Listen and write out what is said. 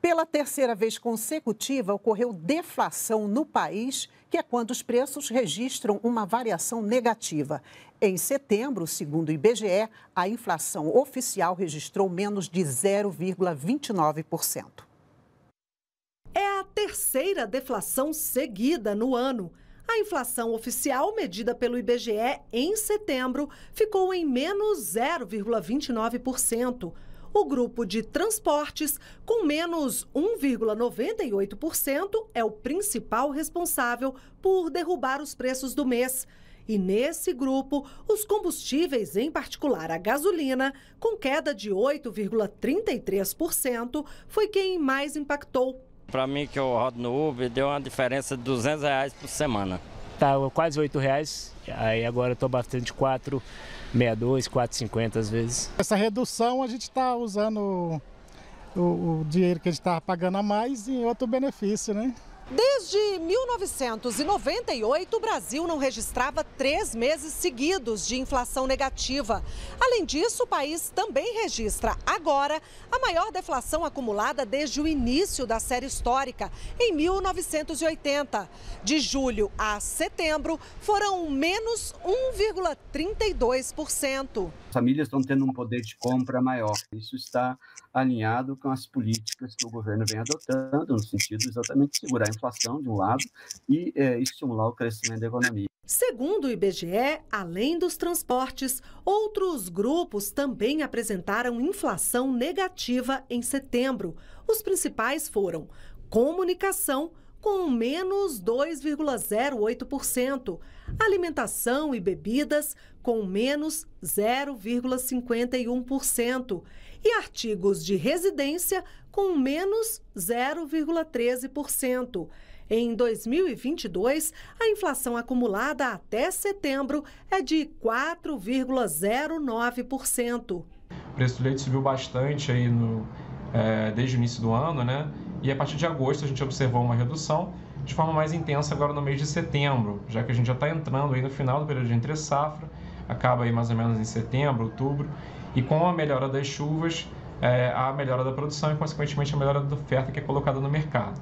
Pela terceira vez consecutiva, ocorreu deflação no país, que é quando os preços registram uma variação negativa. Em setembro, segundo o IBGE, a inflação oficial registrou menos de 0,29%. É a terceira deflação seguida no ano. A inflação oficial, medida pelo IBGE em setembro, ficou em menos 0,29% o grupo de transportes, com menos 1,98%, é o principal responsável por derrubar os preços do mês. E nesse grupo, os combustíveis, em particular a gasolina, com queda de 8,33%, foi quem mais impactou. Para mim, que eu rodo no Uber, deu uma diferença de 200 reais por semana tá quase R$ reais. Aí agora eu tô bastante 4,62, 4,50 às vezes. Essa redução a gente está usando o, o, dinheiro que a gente estava pagando a mais em outro benefício, né? Desde 1998, o Brasil não registrava três meses seguidos de inflação negativa. Além disso, o país também registra agora a maior deflação acumulada desde o início da série histórica, em 1980. De julho a setembro, foram menos 1,32%. As famílias estão tendo um poder de compra maior. Isso está alinhado com as políticas que o governo vem adotando, no sentido exatamente de segurar a inflação de um lado e é, estimular o crescimento da economia. Segundo o IBGE, além dos transportes, outros grupos também apresentaram inflação negativa em setembro. Os principais foram comunicação, com menos 2,08%, alimentação e bebidas com menos 0,51% e artigos de residência com menos 0,13%. Em 2022, a inflação acumulada até setembro é de 4,09%. O preço do leite subiu bastante aí no, é, desde o início do ano, né? E a partir de agosto a gente observou uma redução de forma mais intensa agora no mês de setembro, já que a gente já está entrando aí no final do período de entre safra, acaba aí mais ou menos em setembro, outubro, e com a melhora das chuvas, é, a melhora da produção e consequentemente a melhora da oferta que é colocada no mercado.